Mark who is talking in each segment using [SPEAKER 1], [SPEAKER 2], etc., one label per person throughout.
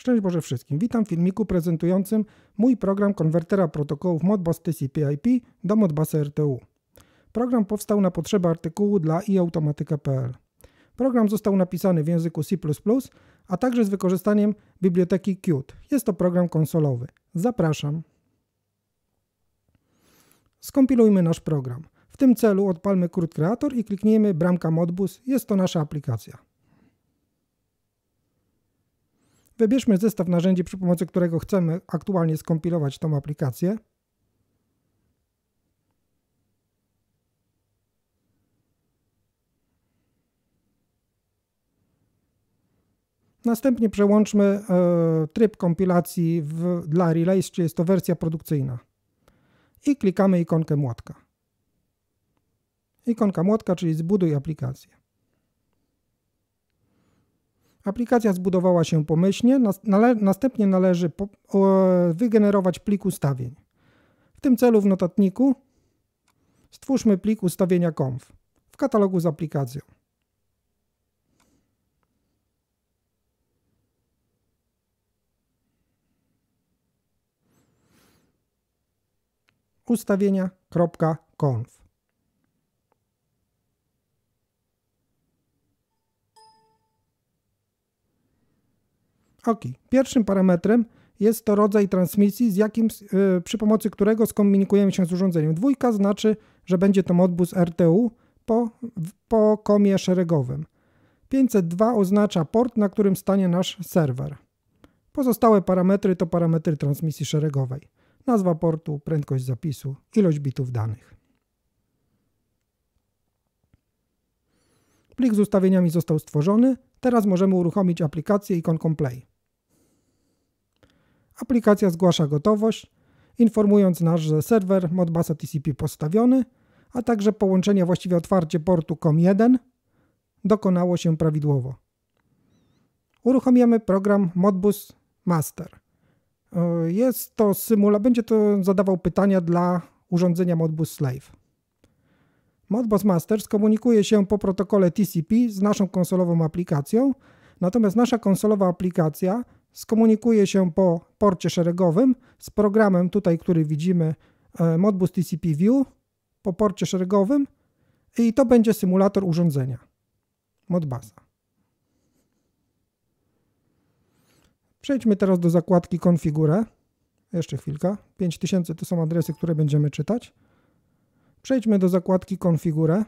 [SPEAKER 1] Szczęść Boże wszystkim. Witam w filmiku prezentującym mój program konwertera protokołów Modbus TCP/IP do Modbus RTU. Program powstał na potrzeby artykułu dla iautomatyka.pl. Program został napisany w języku C++, a także z wykorzystaniem biblioteki Qt. Jest to program konsolowy. Zapraszam. Skompilujmy nasz program. W tym celu odpalmy Qt Creator i kliknijmy bramka Modbus. Jest to nasza aplikacja. Wybierzmy zestaw narzędzi, przy pomocy którego chcemy aktualnie skompilować tą aplikację. Następnie przełączmy e, tryb kompilacji w, dla Relays, czyli jest to wersja produkcyjna. I klikamy ikonkę młotka. Ikonka młotka, czyli zbuduj aplikację. Aplikacja zbudowała się pomyślnie, następnie należy wygenerować plik ustawień. W tym celu w notatniku stwórzmy plik ustawienia conf w katalogu z aplikacją. ustawienia.conf. Ok, pierwszym parametrem jest to rodzaj transmisji, z jakim, y, przy pomocy którego skomunikujemy się z urządzeniem. Dwójka znaczy, że będzie to modbus RTU po, po komie szeregowym. 502 oznacza port, na którym stanie nasz serwer. Pozostałe parametry to parametry transmisji szeregowej. Nazwa portu, prędkość zapisu, ilość bitów danych. Plik z ustawieniami został stworzony. Teraz możemy uruchomić aplikację ikonką Play. Aplikacja zgłasza gotowość, informując nas, że serwer Modbusa TCP postawiony, a także połączenie właściwie otwarcie portu COM1 dokonało się prawidłowo. Uruchamiamy program Modbus Master. E, jest to symula, będzie to zadawał pytania dla urządzenia Modbus Slave. Modbus Master skomunikuje się po protokole TCP z naszą konsolową aplikacją, natomiast nasza konsolowa aplikacja skomunikuje się po porcie szeregowym z programem tutaj, który widzimy e, Modbus TCP View po porcie szeregowym i to będzie symulator urządzenia Modbusa. Przejdźmy teraz do zakładki konfigurę. Jeszcze chwilka. 5000 to są adresy, które będziemy czytać. Przejdźmy do zakładki konfigurę.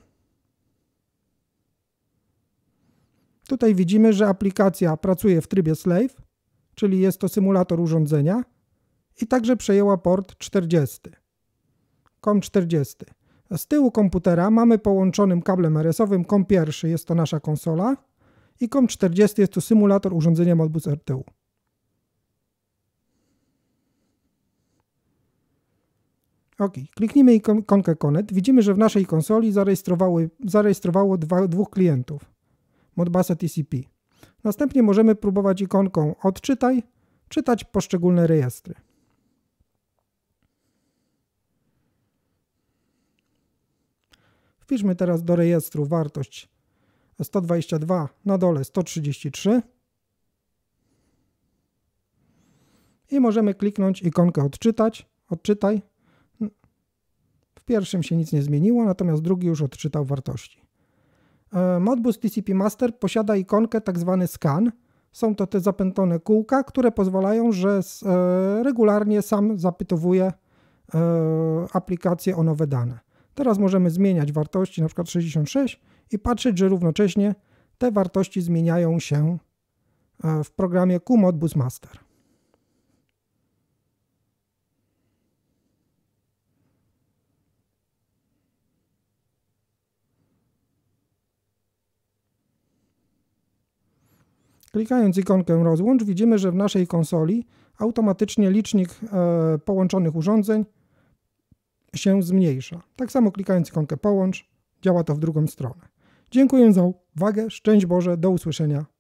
[SPEAKER 1] Tutaj widzimy, że aplikacja pracuje w trybie slave czyli jest to symulator urządzenia, i także przejęła port 40. COM40. Z tyłu komputera mamy połączonym kablem RS-owym COM1, jest to nasza konsola, i COM40 jest to symulator urządzenia Modbus RTU. Ok, kliknijmy ikonkę Connect. Widzimy, że w naszej konsoli zarejestrowało dwa, dwóch klientów. modbusa TCP. Następnie możemy próbować ikonką odczytaj czytać poszczególne rejestry. Wpiszmy teraz do rejestru wartość 122 na dole 133 i możemy kliknąć ikonkę odczytać, odczytaj. W pierwszym się nic nie zmieniło, natomiast drugi już odczytał wartości. E, Modbus TCP Master posiada ikonkę tzw. Tak scan. Są to te zapętone kółka, które pozwalają, że e, regularnie sam zapytowuje e, aplikację o nowe dane. Teraz możemy zmieniać wartości, na przykład 66 i patrzeć, że równocześnie te wartości zmieniają się w programie QModbus Master. Klikając ikonkę rozłącz widzimy, że w naszej konsoli automatycznie licznik e, połączonych urządzeń się zmniejsza. Tak samo klikając ikonkę połącz działa to w drugą stronę. Dziękuję za uwagę, szczęść Boże, do usłyszenia